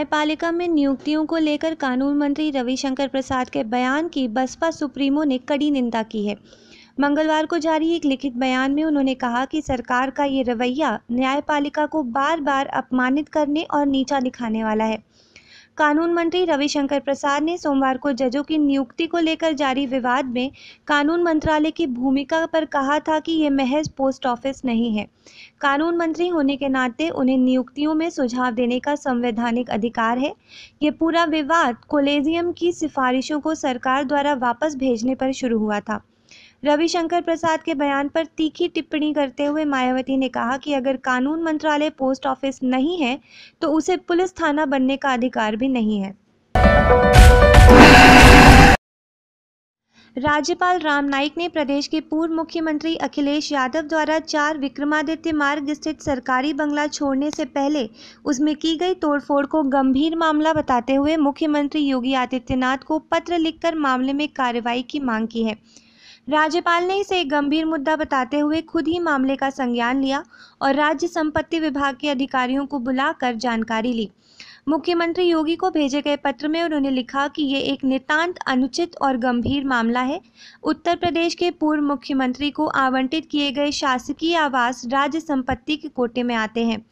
न्यायपालिका में नियुक्तियों को लेकर कानून मंत्री रविशंकर प्रसाद के बयान की बसपा सुप्रीमो ने कड़ी निंदा की है मंगलवार को जारी एक लिखित बयान में उन्होंने कहा कि सरकार का ये रवैया न्यायपालिका को बार बार अपमानित करने और नीचा दिखाने वाला है कानून मंत्री रविशंकर प्रसाद ने सोमवार को जजों की नियुक्ति को लेकर जारी विवाद में कानून मंत्रालय की भूमिका पर कहा था कि ये महज पोस्ट ऑफिस नहीं है कानून मंत्री होने के नाते उन्हें नियुक्तियों में सुझाव देने का संवैधानिक अधिकार है ये पूरा विवाद कोलेजियम की सिफारिशों को सरकार द्वारा वापस भेजने पर शुरू हुआ था रविशंकर प्रसाद के बयान पर तीखी टिप्पणी करते हुए मायावती ने कहा कि अगर कानून मंत्रालय पोस्ट ऑफिस नहीं है तो उसे पुलिस थाना बनने का अधिकार भी नहीं है राज्यपाल राम नाईक ने प्रदेश के पूर्व मुख्यमंत्री अखिलेश यादव द्वारा चार विक्रमादित्य मार्ग स्थित सरकारी बंगला छोड़ने से पहले उसमें की गई तोड़फोड़ को गंभीर मामला बताते हुए मुख्यमंत्री योगी आदित्यनाथ को पत्र लिखकर मामले में कार्रवाई की मांग की है राज्यपाल ने इसे एक गंभीर मुद्दा बताते हुए खुद ही मामले का संज्ञान लिया और राज्य संपत्ति विभाग के अधिकारियों को बुलाकर जानकारी ली मुख्यमंत्री योगी को भेजे गए पत्र में उन्होंने लिखा कि ये एक नितांत अनुचित और गंभीर मामला है उत्तर प्रदेश के पूर्व मुख्यमंत्री को आवंटित किए गए शासकीय आवास राज्य संपत्ति के कोटे में आते हैं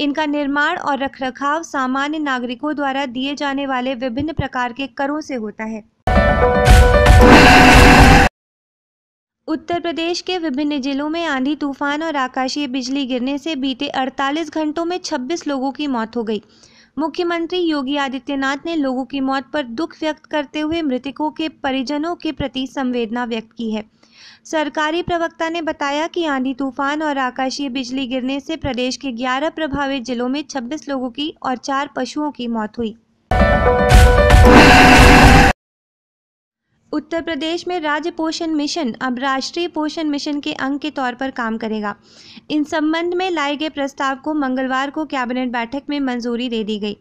इनका निर्माण और रखरखाव सामान्य नागरिकों द्वारा दिए जाने वाले विभिन्न प्रकार के करों से होता है उत्तर प्रदेश के विभिन्न जिलों में आंधी तूफान और आकाशीय बिजली गिरने से बीते 48 घंटों में 26 लोगों की मौत हो गई मुख्यमंत्री योगी आदित्यनाथ ने लोगों की मौत पर दुख व्यक्त करते हुए मृतकों के परिजनों के प्रति संवेदना व्यक्त की है सरकारी प्रवक्ता ने बताया कि आंधी तूफान और आकाशीय बिजली गिरने से प्रदेश के 11 प्रभावित जिलों में 26 लोगों की और चार पशुओं की मौत हुई उत्तर प्रदेश में राज्य पोषण मिशन अब राष्ट्रीय पोषण मिशन के अंग के तौर पर काम करेगा इन संबंध में लाए गए प्रस्ताव को मंगलवार को कैबिनेट बैठक में मंजूरी दे दी गई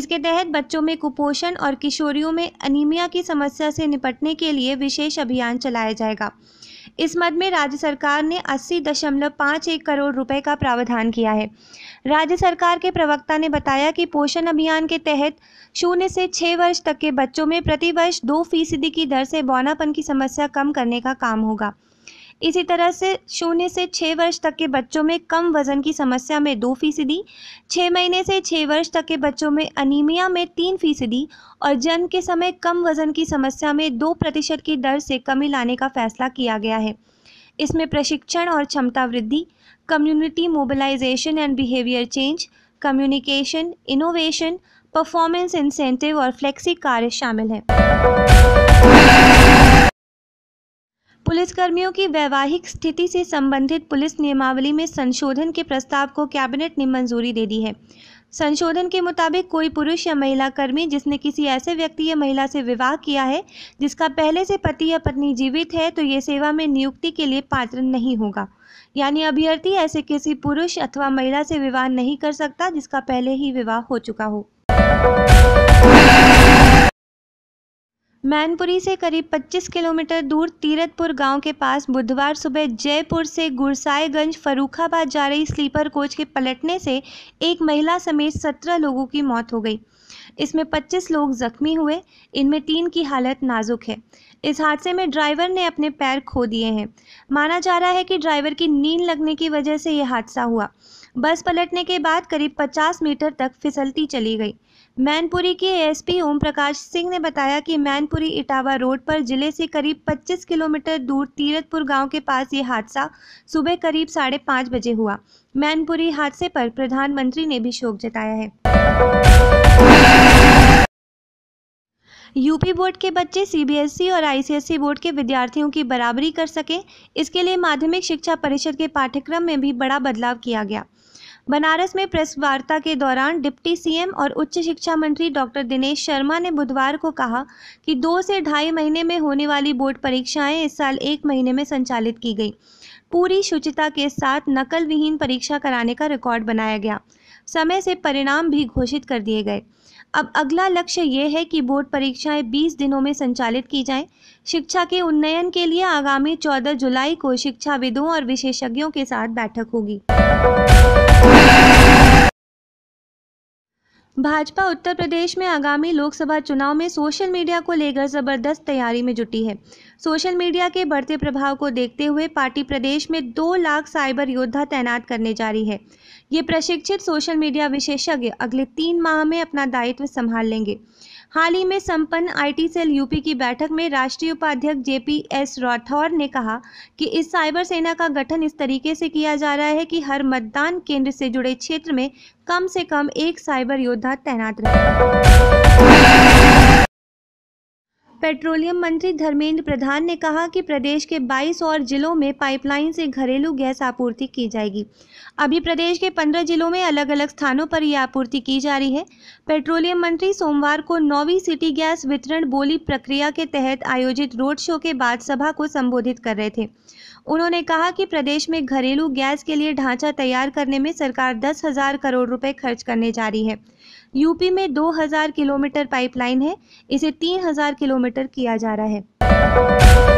इसके तहत बच्चों में कुपोषण और किशोरियों में अनीमिया की समस्या से निपटने के लिए विशेष अभियान चलाया जाएगा इस मद में राज्य सरकार ने अस्सी दशमलव पाँच एक करोड़ रुपए का प्रावधान किया है राज्य सरकार के प्रवक्ता ने बताया कि पोषण अभियान के तहत शून्य से छः वर्ष तक के बच्चों में प्रतिवर्ष दो फीसदी की दर से बौनापन की समस्या कम करने का काम होगा इसी तरह से शून्य से छः वर्ष तक के बच्चों में कम वजन की समस्या में दो फीसदी छः महीने से छः वर्ष तक के बच्चों में अनीमिया में तीन फीसदी और जन्म के समय कम वजन की समस्या में दो प्रतिशत की दर से कमी लाने का फैसला किया गया है इसमें प्रशिक्षण और क्षमता वृद्धि community mobilisation and behaviour change communication innovation performance incentive और फ्लेक्सी कार्य शामिल हैं पुलिसकर्मियों की वैवाहिक स्थिति से संबंधित पुलिस नियमावली में संशोधन के प्रस्ताव को कैबिनेट ने मंजूरी दे दी है संशोधन के मुताबिक कोई पुरुष या महिला कर्मी जिसने किसी ऐसे व्यक्ति या महिला से विवाह किया है जिसका पहले से पति या पत्नी जीवित है तो ये सेवा में नियुक्ति के लिए पात्र नहीं होगा यानी अभ्यर्थी ऐसे किसी पुरुष अथवा महिला से विवाह नहीं कर सकता जिसका पहले ही विवाह हो चुका हो मैनपुरी से करीब 25 किलोमीटर दूर तीरथपुर गांव के पास बुधवार सुबह जयपुर से गुरसाईगंज फरूखाबाद जा रही स्लीपर कोच के पलटने से एक महिला समेत 17 लोगों की मौत हो गई इसमें 25 लोग जख्मी हुए इनमें तीन की हालत नाजुक है इस हादसे में ड्राइवर ने अपने पैर खो दिए हैं माना जा रहा है कि ड्राइवर की नींद लगने की वजह से यह हादसा हुआ बस पलटने के बाद करीब 50 मीटर तक फिसलती चली गई मैनपुरी के एसपी ओम प्रकाश सिंह ने बताया कि मैनपुरी इटावा रोड पर जिले से करीब 25 किलोमीटर दूर तीरथपुर गांव के पास ये हादसा सुबह करीब साढ़े पाँच बजे हुआ मैनपुरी हादसे पर प्रधानमंत्री ने भी शोक जताया है यूपी बोर्ड के बच्चे सीबीएसई और आईसीएसई बोर्ड के विद्यार्थियों की बराबरी कर सकें इसके लिए माध्यमिक शिक्षा परिषद के पाठ्यक्रम में भी बड़ा बदलाव किया गया बनारस में प्रेस वार्ता के दौरान डिप्टी सीएम और उच्च शिक्षा मंत्री डॉक्टर दिनेश शर्मा ने बुधवार को कहा कि दो से ढाई महीने में होने वाली बोर्ड परीक्षाएं इस साल एक महीने में संचालित की गई पूरी शुचिता के साथ नकल विहीन परीक्षा कराने का रिकॉर्ड बनाया गया समय से परिणाम भी घोषित कर दिए गए अब अगला लक्ष्य ये है कि बोर्ड परीक्षाएं 20 दिनों में संचालित की जाएं। शिक्षा के उन्नयन के लिए आगामी 14 जुलाई को शिक्षाविदों और विशेषज्ञों के साथ बैठक होगी भाजपा उत्तर प्रदेश में आगामी लोकसभा चुनाव में सोशल मीडिया को लेकर ज़बरदस्त तैयारी में जुटी है सोशल मीडिया के बढ़ते प्रभाव को देखते हुए पार्टी प्रदेश में दो लाख साइबर योद्धा तैनात करने जा रही है ये प्रशिक्षित सोशल मीडिया विशेषज्ञ अगले तीन माह में अपना दायित्व संभाल लेंगे हाल ही में संपन्न आईटी सेल यूपी की बैठक में राष्ट्रीय उपाध्यक्ष जेपीएस एस राठौर ने कहा कि इस साइबर सेना का गठन इस तरीके से किया जा रहा है कि हर मतदान केंद्र से जुड़े क्षेत्र में कम से कम एक साइबर योद्धा तैनात रहे पेट्रोलियम मंत्री धर्मेंद्र प्रधान ने कहा कि प्रदेश के 22 और जिलों में पाइपलाइन से घरेलू गैस आपूर्ति की जाएगी अभी प्रदेश के 15 जिलों में अलग अलग स्थानों पर यह आपूर्ति की जा रही है पेट्रोलियम मंत्री सोमवार को नौवीं सिटी गैस वितरण बोली प्रक्रिया के तहत आयोजित रोड शो के बाद सभा को संबोधित कर रहे थे उन्होंने कहा कि प्रदेश में घरेलू गैस के लिए ढांचा तैयार करने में सरकार दस हजार करोड़ रुपए खर्च करने जा रही है यूपी में 2000 किलोमीटर पाइपलाइन है इसे 3000 किलोमीटर किया जा रहा है